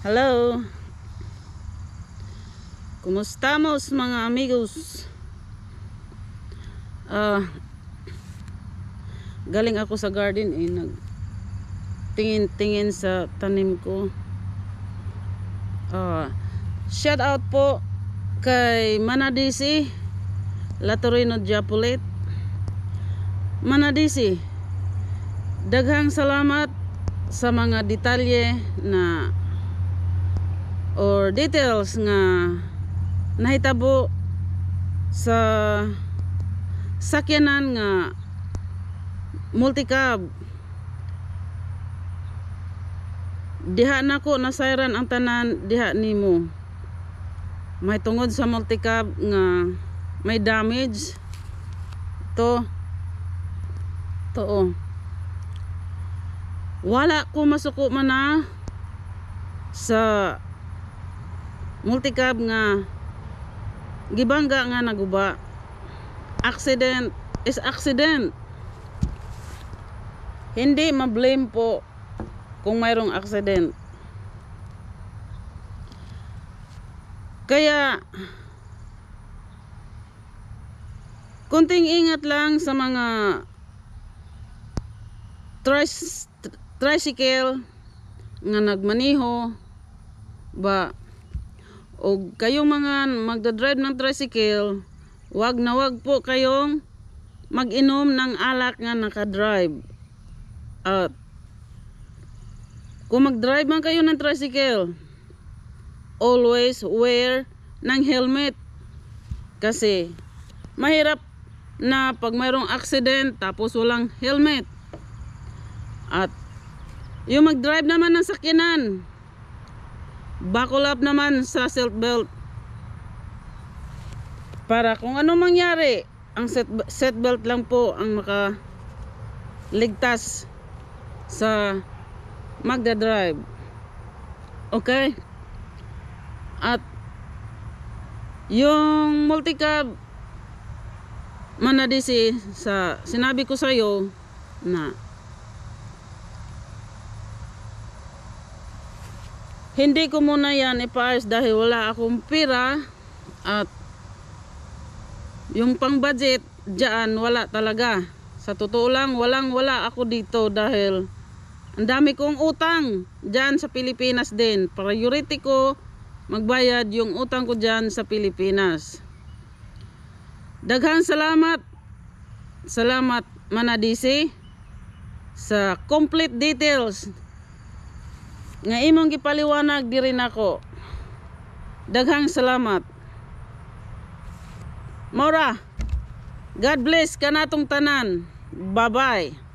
Hello. Kumusta mo mga amigos? Uh, galing ako sa garden eh nag tingin-tingin sa tanim ko. Uh, shout out po kay Manadisi Latorino Japulet. Manadisi, daghang salamat sa mga detalye na or details nga nahitabo sa sakyanan nga multicab diha na ko nasairan ang tanan diha nimo may tungod sa multicab nga may damage to to wala ko masuko man na sa multicab nga gibangga nga naguba accident is accident hindi ma-blame po kung mayroong accident kaya kunting ingat lang sa mga tricycle nga nagmaniho ba o kayong mga magdadrive ng tricycle wag na wag po kayong mag-inom ng alak nga nakadrive at kung mag-drive man kayo ng tricycle always wear ng helmet kasi mahirap na pag mayroong accident tapos walang helmet at yung mag-drive naman ng sakyanan buckle up naman sa seat belt para kung ano mangyari ang seatbelt set lang po ang maka ligtas sa magdadrive okay at yung multicab manadisi sa sinabi ko sa iyo na hindi ko muna yan ipaayos dahil wala akong pira at yung pang budget dyan wala talaga sa totoo lang walang wala ako dito dahil ang dami kong utang dyan sa Pilipinas din priority ko magbayad yung utang ko dyan sa Pilipinas daghan salamat salamat manadisi sa complete details nga imong gipaliwanag diri nako daghang salamat Mora God bless kanatong tanan bye bye